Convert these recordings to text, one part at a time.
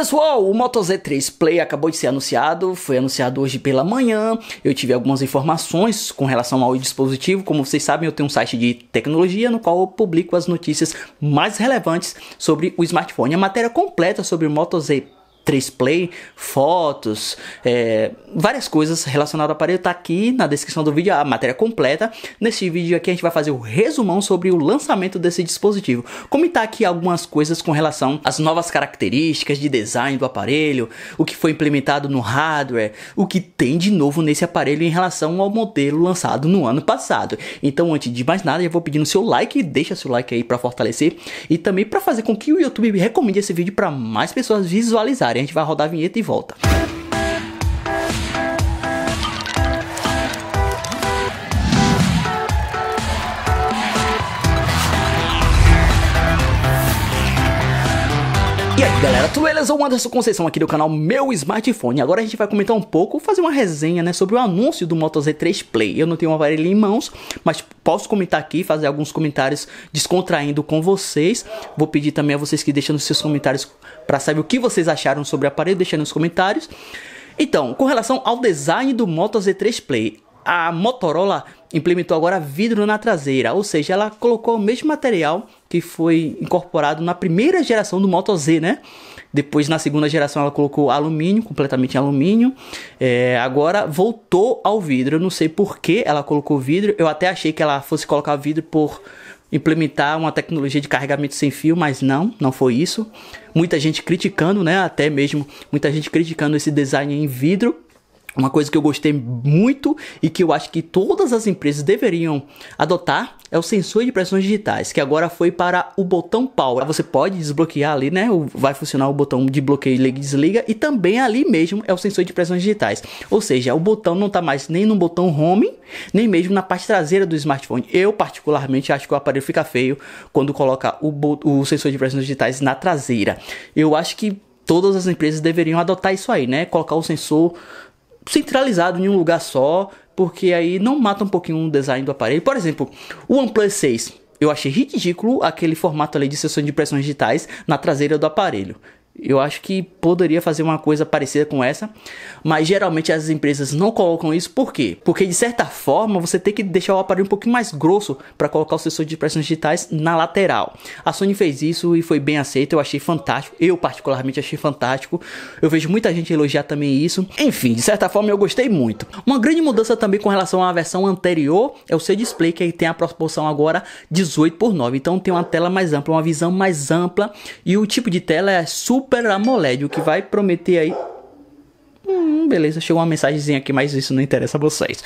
Pessoal, o Moto Z3 Play acabou de ser anunciado, foi anunciado hoje pela manhã. Eu tive algumas informações com relação ao dispositivo. Como vocês sabem, eu tenho um site de tecnologia no qual eu publico as notícias mais relevantes sobre o smartphone. A matéria completa sobre o Moto Z 3 Play, fotos, é, várias coisas relacionadas ao aparelho. Tá aqui na descrição do vídeo a matéria completa. Nesse vídeo aqui a gente vai fazer o resumão sobre o lançamento desse dispositivo. Comentar tá aqui algumas coisas com relação às novas características de design do aparelho, o que foi implementado no hardware, o que tem de novo nesse aparelho em relação ao modelo lançado no ano passado. Então, antes de mais nada, eu vou pedindo seu like, deixa seu like aí para fortalecer e também para fazer com que o YouTube recomende esse vídeo para mais pessoas visualizarem gente vai rodar a vinheta e volta. Galera, tudo beleza? O Anderson Conceição aqui do canal Meu Smartphone. Agora a gente vai comentar um pouco, fazer uma resenha, né, sobre o anúncio do Moto Z3 Play. Eu não tenho o um aparelho em mãos, mas posso comentar aqui, fazer alguns comentários descontraindo com vocês. Vou pedir também a vocês que deixem nos seus comentários para saber o que vocês acharam sobre o aparelho, deixem nos comentários. Então, com relação ao design do Moto Z3 Play, a Motorola implementou agora vidro na traseira, ou seja, ela colocou o mesmo material que foi incorporado na primeira geração do Moto Z, né? Depois, na segunda geração, ela colocou alumínio, completamente alumínio. É, agora voltou ao vidro. Eu não sei por que ela colocou vidro. Eu até achei que ela fosse colocar vidro por implementar uma tecnologia de carregamento sem fio, mas não, não foi isso. Muita gente criticando, né? Até mesmo muita gente criticando esse design em vidro uma coisa que eu gostei muito e que eu acho que todas as empresas deveriam adotar é o sensor de pressões digitais, que agora foi para o botão power. Você pode desbloquear ali, né? Vai funcionar o botão de bloqueio, liga e desliga. E também ali mesmo é o sensor de pressões digitais. Ou seja, o botão não está mais nem no botão home, nem mesmo na parte traseira do smartphone. Eu, particularmente, acho que o aparelho fica feio quando coloca o, o sensor de pressões digitais na traseira. Eu acho que todas as empresas deveriam adotar isso aí, né? Colocar o sensor centralizado em um lugar só, porque aí não mata um pouquinho o design do aparelho. Por exemplo, o OnePlus 6. Eu achei ridículo aquele formato ali de sessão de impressões digitais na traseira do aparelho. Eu acho que poderia fazer uma coisa parecida com essa, mas geralmente as empresas não colocam isso, por quê? Porque de certa forma você tem que deixar o aparelho um pouquinho mais grosso para colocar o sensor de pressões digitais na lateral. A Sony fez isso e foi bem aceito, eu achei fantástico, eu particularmente achei fantástico. Eu vejo muita gente elogiar também isso. Enfim, de certa forma eu gostei muito. Uma grande mudança também com relação à versão anterior é o seu display que tem a proporção agora 18 por 9, então tem uma tela mais ampla, uma visão mais ampla e o tipo de tela é super Super AMOLED, o que vai prometer aí Hum, beleza, chegou uma mensagenzinha aqui, mas isso não interessa a vocês.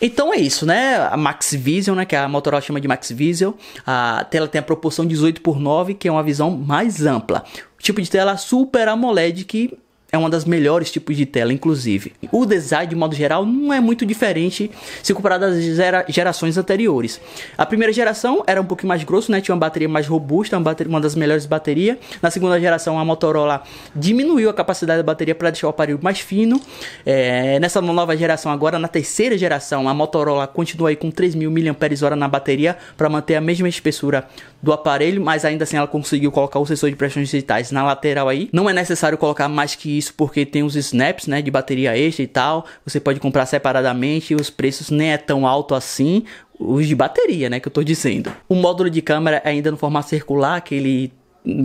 Então é isso, né? A Max Vision, né? Que a Motorola chama de Max Vision. A tela tem a proporção 18 por 9, que é uma visão mais ampla. O tipo de tela Super AMOLED que é uma das melhores tipos de tela, inclusive. O design, de modo geral, não é muito diferente se comparado às gera gerações anteriores. A primeira geração era um pouco mais grosso, né? Tinha uma bateria mais robusta, uma, bateria, uma das melhores baterias. Na segunda geração, a Motorola diminuiu a capacidade da bateria para deixar o aparelho mais fino. É, nessa nova geração agora, na terceira geração, a Motorola continua aí com 3.000 mAh na bateria para manter a mesma espessura do aparelho, mas ainda assim ela conseguiu colocar o sensor de pressões digitais na lateral aí. Não é necessário colocar mais que isso porque tem os snaps, né, de bateria extra e tal. Você pode comprar separadamente e os preços nem é tão alto assim os de bateria, né, que eu tô dizendo. O módulo de câmera é ainda no formato circular, que ele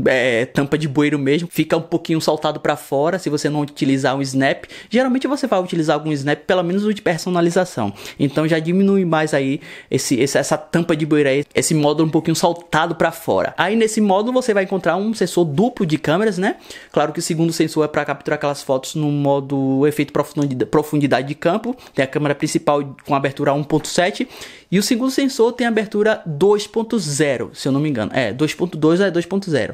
é, tampa de bueiro mesmo, fica um pouquinho saltado para fora se você não utilizar um snap. Geralmente você vai utilizar algum snap, pelo menos o de personalização. Então já diminui mais aí esse, esse essa tampa de bueiro aí, esse módulo um pouquinho saltado para fora. Aí nesse módulo você vai encontrar um sensor duplo de câmeras, né? Claro que o segundo sensor é para capturar aquelas fotos no modo efeito profundidade de campo. Tem a câmera principal com abertura 1.7 e o segundo sensor tem abertura 2.0, se eu não me engano. É, 2.2 é 2.0.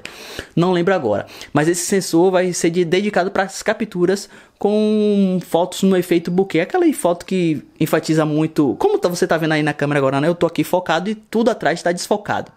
Não lembro agora. Mas esse sensor vai ser de, dedicado para as capturas com fotos no efeito bokeh, aquela foto que enfatiza muito. Como tá, você está vendo aí na câmera agora, né? Eu estou aqui focado e tudo atrás está desfocado.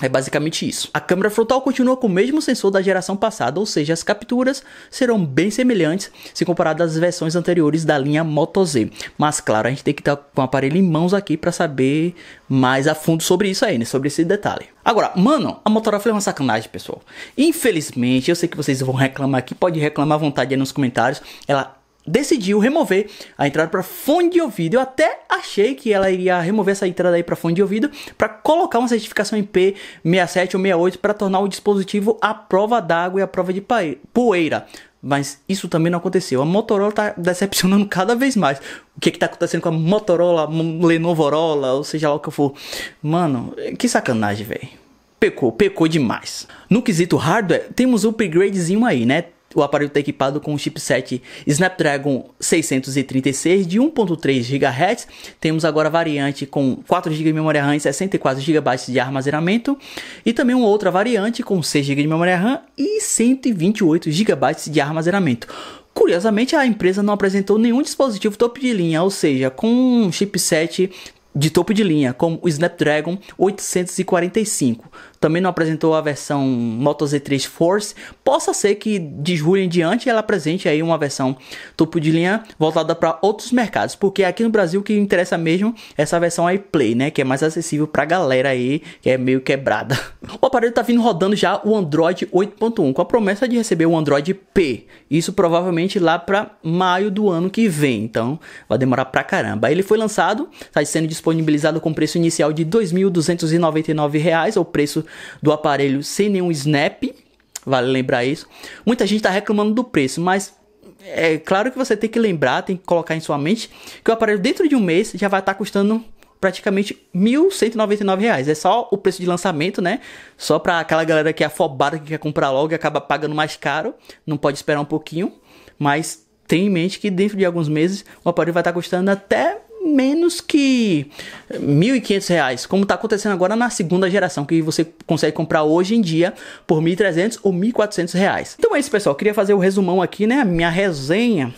É basicamente isso. A câmera frontal continua com o mesmo sensor da geração passada, ou seja, as capturas serão bem semelhantes se comparadas às versões anteriores da linha Moto Z. Mas claro, a gente tem que estar com o aparelho em mãos aqui para saber mais a fundo sobre isso aí, né? sobre esse detalhe. Agora, mano, a Motorola foi uma sacanagem, pessoal. Infelizmente, eu sei que vocês vão reclamar aqui, pode reclamar à vontade aí nos comentários. Ela decidiu remover a entrada para fone de ouvido. Eu até achei que ela iria remover essa entrada aí para fone de ouvido para colocar uma certificação IP67 ou 68 para tornar o dispositivo à prova d'água e à prova de poeira. Mas isso também não aconteceu. A Motorola está decepcionando cada vez mais. O que está acontecendo com a Motorola, Lenovorola, ou seja lá o que for. Mano, que sacanagem, velho. Pecou, pecou demais. No quesito hardware, temos o upgradezinho aí, né? o aparelho está equipado com o chipset Snapdragon 636 de 1.3 GHz. Temos agora a variante com 4 GB de memória RAM e 64 GB de armazenamento. E também uma outra variante com 6 GB de memória RAM e 128 GB de armazenamento. Curiosamente, a empresa não apresentou nenhum dispositivo top de linha, ou seja, com um chipset de topo de linha, como o Snapdragon 845. Também não apresentou a versão Moto Z3 Force. Possa ser que de julho em diante ela apresente aí uma versão topo de linha voltada para outros mercados, porque aqui no Brasil o que interessa mesmo é essa versão iPlay, né, que é mais acessível para a galera aí, que é meio quebrada. o aparelho está vindo rodando já o Android 8.1, com a promessa de receber o Android P. Isso provavelmente lá para maio do ano que vem, então vai demorar pra caramba. Ele foi lançado, está sendo disponibilizado com preço inicial de R$ 2.299, o preço do aparelho sem nenhum snap, vale lembrar isso. Muita gente está reclamando do preço, mas é claro que você tem que lembrar, tem que colocar em sua mente que o aparelho dentro de um mês já vai estar tá custando praticamente R$ 1.199. É só o preço de lançamento, né? Só para aquela galera que é afobada, que quer comprar logo e acaba pagando mais caro. Não pode esperar um pouquinho. Mas tenha em mente que dentro de alguns meses o aparelho vai estar tá custando até menos que R$ reais como está acontecendo agora na segunda geração, que você consegue comprar hoje em dia por R$ 1.300 ou R$ reais Então é isso, pessoal. Eu queria fazer o um resumão aqui, né? A minha resenha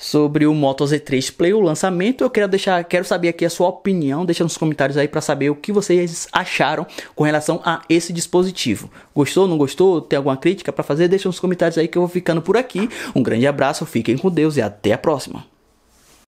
sobre o Moto Z3 Play, o lançamento. Eu quero deixar, quero saber aqui a sua opinião, deixa nos comentários aí para saber o que vocês acharam com relação a esse dispositivo. Gostou, não gostou? Tem alguma crítica para fazer? Deixa nos comentários aí que eu vou ficando por aqui. Um grande abraço, fiquem com Deus e até a próxima.